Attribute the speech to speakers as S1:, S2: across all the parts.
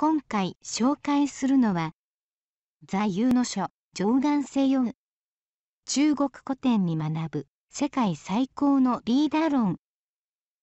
S1: 今回紹介するのは、座右の書、上岸せよ。中国古典に学ぶ世界最高のリーダー論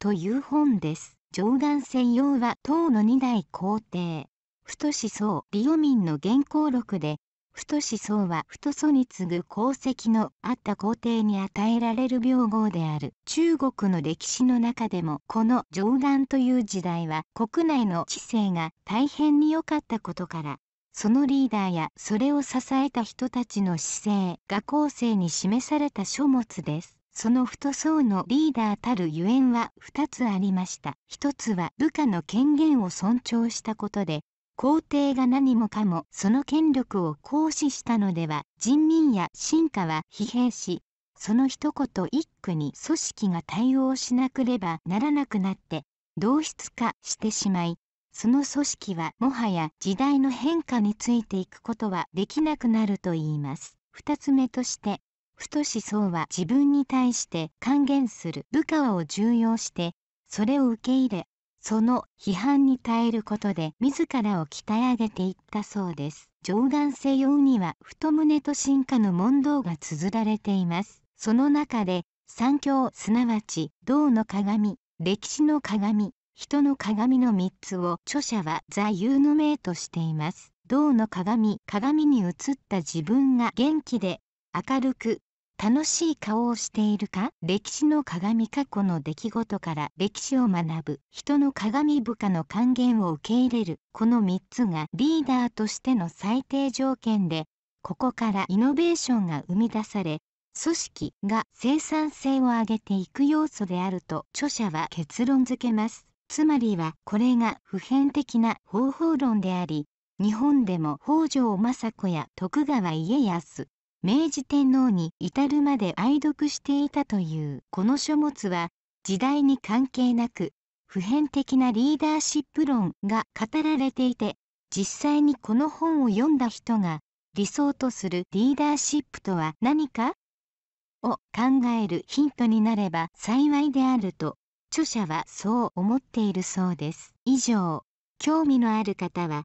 S1: という本です。上岸専用は唐の二代皇帝、太思想李世民の原稿録で、太子僧は太祖に次ぐ功績のあった皇帝に与えられる病号である中国の歴史の中でもこの上段という時代は国内の知性が大変に良かったことからそのリーダーやそれを支えた人たちの姿勢が後世に示された書物です。その太そのリーダーたるゆえんは2つありました。1つは部下の権限を尊重したことで、皇帝が何もかもその権力を行使したのでは人民や臣下は疲弊しその一言一句に組織が対応しなければならなくなって同質化してしまいその組織はもはや時代の変化についていくことはできなくなるといいます2つ目として太思想は自分に対して還元する部下を重要してそれを受け入れその批判に耐えることで自らを鍛え上げていったそうです。上岸性用には太胸と進化の問答が綴られています。その中で三教すなわち銅の鏡、歴史の鏡、人の鏡の三つを著者は座右の銘としています。銅の鏡鏡に映った自分が元気で明るく楽しい顔をしているか歴史の鏡過去の出来事から歴史を学ぶ人の鏡部下の還元を受け入れるこの3つがリーダーとしての最低条件でここからイノベーションが生み出され組織が生産性を上げていく要素であると著者は結論付けますつまりはこれが普遍的な方法論であり日本でも北条政子や徳川家康明治天皇に至るまで愛読していたというこの書物は時代に関係なく普遍的なリーダーシップ論が語られていて実際にこの本を読んだ人が理想とするリーダーシップとは何かを考えるヒントになれば幸いであると著者はそう思っているそうです。以上興味のある方は